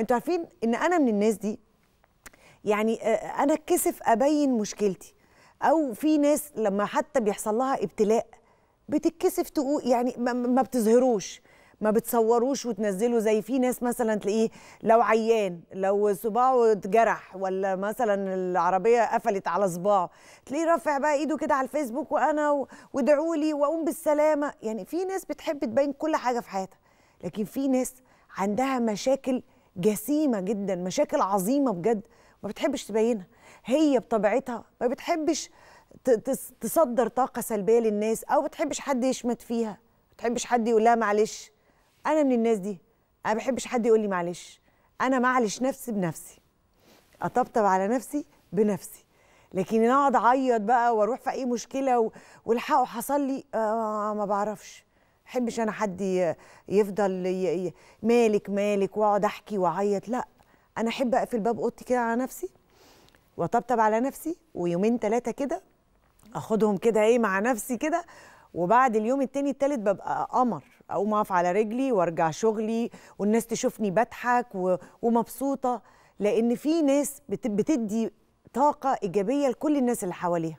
انتوا عارفين ان انا من الناس دي يعني آه، انا اتكسف ابين مشكلتي او في ناس لما حتى بيحصل لها ابتلاء بتتكسف تقول يعني ما بتظهروش ما بتصوروش وتنزلوا زي في ناس مثلا تلاقيه لو عيان لو صباعه اتجرح ولا مثلا العربيه قفلت على صباعه تلاقيه رافع بقى ايده كده على الفيسبوك وانا وادعوا لي واقوم بالسلامه يعني في ناس بتحب تبين كل حاجه في حياتها لكن في ناس عندها مشاكل جسيمه جدا مشاكل عظيمه بجد ما بتحبش تبينها هي بطبيعتها ما بتحبش تصدر طاقه سلبيه للناس او ما بتحبش حد يشمت فيها ما بتحبش حد يقول لها معلش انا من الناس دي انا ما بحبش حد يقول لي معلش انا معلش نفسي بنفسي اطبطب على نفسي بنفسي لكن اقعد اعيط بقى واروح في اي مشكله والحقوا حصل لي آه ما بعرفش احبش انا حد يفضل مالك مالك واقعد احكي واعيط لا انا احب اقفل باب اوضتي كده على نفسي واطبطب على نفسي ويومين ثلاثه كده اخدهم كده ايه مع نفسي كده وبعد اليوم التاني التالت ببقى قمر اقوم اقف على رجلي وارجع شغلي والناس تشوفني بضحك ومبسوطه لان في ناس بتدي طاقه ايجابيه لكل الناس اللي حواليها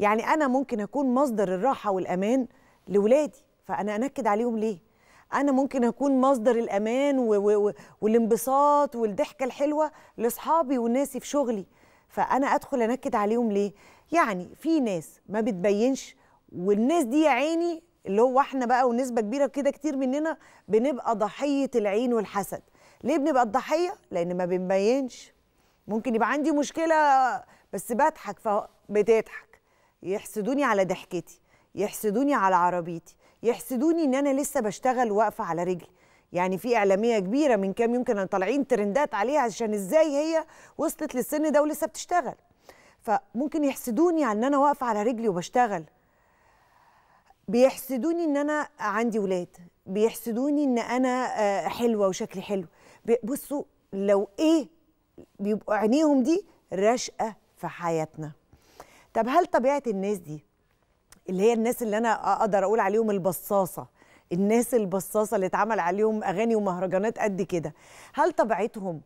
يعني انا ممكن اكون مصدر الراحه والامان لولادي فانا انكد عليهم ليه انا ممكن اكون مصدر الامان و... و... والانبساط والضحكه الحلوه لاصحابي وناسي في شغلي فانا ادخل انكد عليهم ليه يعني في ناس ما بتبينش والناس دي يا عيني اللي هو احنا بقى ونسبه كبيره كده كتير مننا بنبقى ضحيه العين والحسد ليه بنبقى الضحيه لان ما بنبينش ممكن يبقى عندي مشكله بس بضحك فبتضحك يحسدوني على ضحكتي يحسدوني على عربيتي يحسدوني ان انا لسه بشتغل واقفه على رجلي يعني في اعلاميه كبيره من كام يوم كانوا طالعين ترندات عليها عشان ازاي هي وصلت للسن ده ولسه بتشتغل فممكن يحسدوني على ان انا واقفه على رجلي وبشتغل بيحسدوني ان انا عندي ولاد بيحسدوني ان انا آه، حلوه وشكلي حلو بصوا لو ايه بيبقوا عينيهم دي راشقه في حياتنا طب هل طبيعه الناس دي اللي هي الناس اللي انا اقدر اقول عليهم البصاصه الناس البصاصه اللي اتعمل عليهم اغاني ومهرجانات قد كده هل طبيعتهم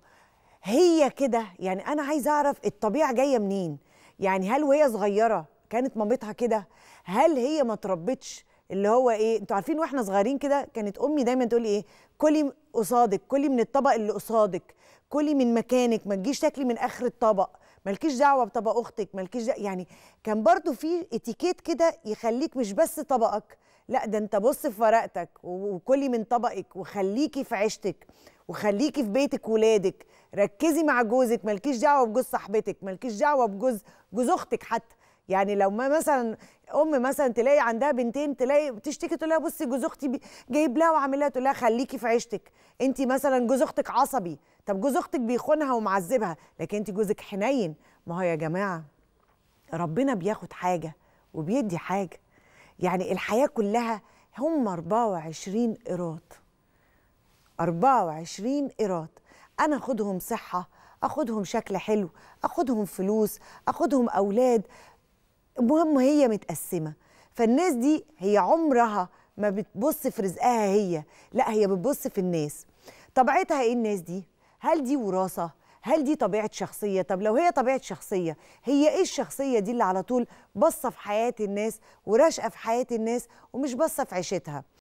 هي كده يعني انا عايزه اعرف الطبيعه جايه منين يعني هل وهي صغيره كانت مامتها كده هل هي ما تربتش اللي هو ايه انتوا عارفين واحنا صغيرين كده كانت امي دايما تقول ايه كلي قصادك كلي من الطبق اللي قصادك كلي من مكانك ما تجيش تاكلي من اخر الطبق مالكيش دعوه بطبق اختك مالكيش يعني كان برضو في اتيكيت كده يخليك مش بس طبقك لا ده انت بص في ورقتك وكلي من طبقك وخليكي في عيشتك وخليكي في بيتك ولادك ركزي مع جوزك مالكيش دعوه بجوز صاحبتك مالكيش دعوه بجوز جوز اختك حتى يعني لو ما مثلا ام مثلا تلاقي عندها بنتين تلاقي تشتكي تقول لها بصي جوز اختي جايب لها وعامل لها تقول لها خليكي في عيشتك انت مثلا جوز اختك عصبي طب جوز اختك بيخونها ومعذبها لكن انت جوزك حنين ما هو يا جماعه ربنا بياخد حاجه وبيدي حاجه يعني الحياه كلها هم 24 قراط 24 قراط انا اخدهم صحه اخدهم شكل حلو اخدهم فلوس اخدهم اولاد المهم هي متقسمه فالناس دي هي عمرها ما بتبص في رزقها هي لا هي بتبص في الناس طبيعتها ايه الناس دي هل دي وراثه هل دي طبيعه شخصيه طب لو هي طبيعه شخصيه هي ايه الشخصيه دي اللي على طول باصه في حياه الناس وراشقه في حياه الناس ومش باصه في عيشتها